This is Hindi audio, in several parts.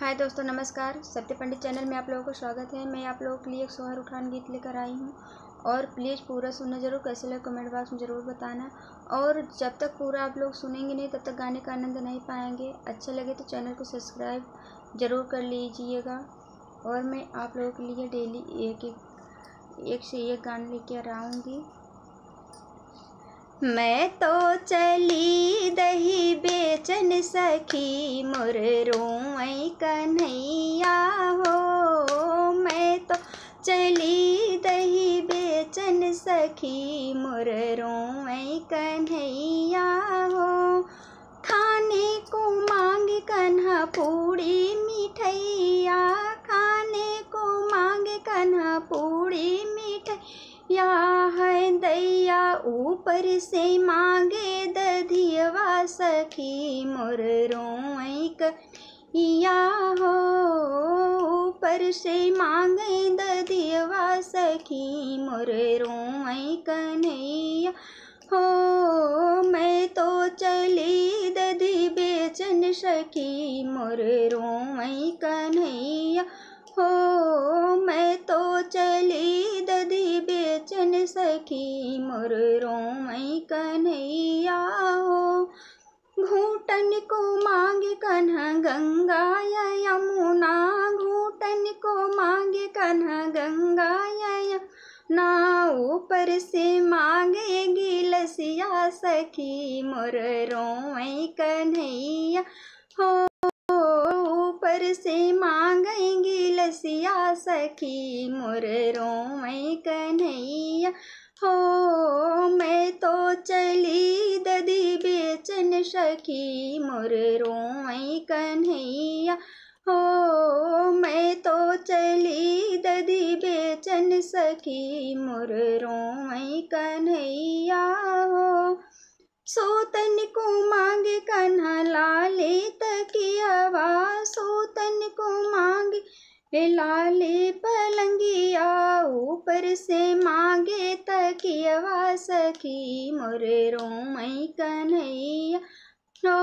हाय दोस्तों नमस्कार सत्य पंडित चैनल में आप लोगों का स्वागत है मैं आप लोगों के लिए एक सोहर उठान गीत लेकर आई हूँ और प्लीज़ पूरा सुनना ज़रूर कैसे लगे कमेंट बॉक्स में ज़रूर बताना और जब तक पूरा आप लोग सुनेंगे नहीं तब तक गाने का आनंद नहीं पाएंगे अच्छा लगे तो चैनल को सब्सक्राइब ज़रूर कर लीजिएगा और मैं आप लोगों के लिए डेली एक एक, एक से एक गाना लेकर आऊँगी मैं तो चली दही बेचन सखी मुर रोई कन्हैया हो मैं तो चली दही बेचन सखी मुर रोई कन्हैया हो खाने को मांग कन्हा पूड़ी मिठैया खाने को मांग कन्हा पूड़ी या है दैया ऊपर से मांगे दधियवा सखी मोर रोक या हो ऊपर से मांगे दधियवा सखी मोर रोक नैया हो मैं तो चली दधी बेचन सखी मोर रोक नैया हो सखी मोर मई कन्हैया हो घूटन को मांगे कन्ह गंगा या यमुना घूटन को मांगे कन्ह गंगा या यमुना ऊपर से मांगे गिलसिया सखी मोर मई कन्हैया हो ऊपर से मांगे लसिया सखी मुर रो मई कन्हैया हो मैं तो चली ददी बेचन सखी मोर रोई कन्हैया हो मैं तो चली ददी बेचन सखी मोर रोई कन्हैया हो सोतन को मांगे कन्हा लाली तकिया वास हे लाले पलंगिया ऊपर से मांगे तकियवा सखी मोरे मई कन्हैया नो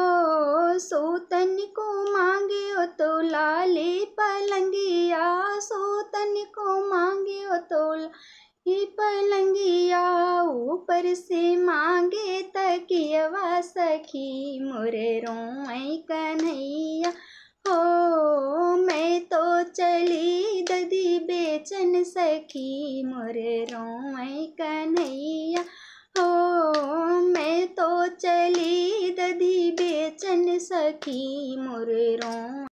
सोतन को मांगे हो तो लाल पलंगिया सोतन को मांगे हो तो ये पलंगिया ऊपर से मांगे तकियवा सखी मोरे मई कन्हैया सखी मोर रोई कन्हैया हो मैं तो चली दधी बेचन सखी मोर रोई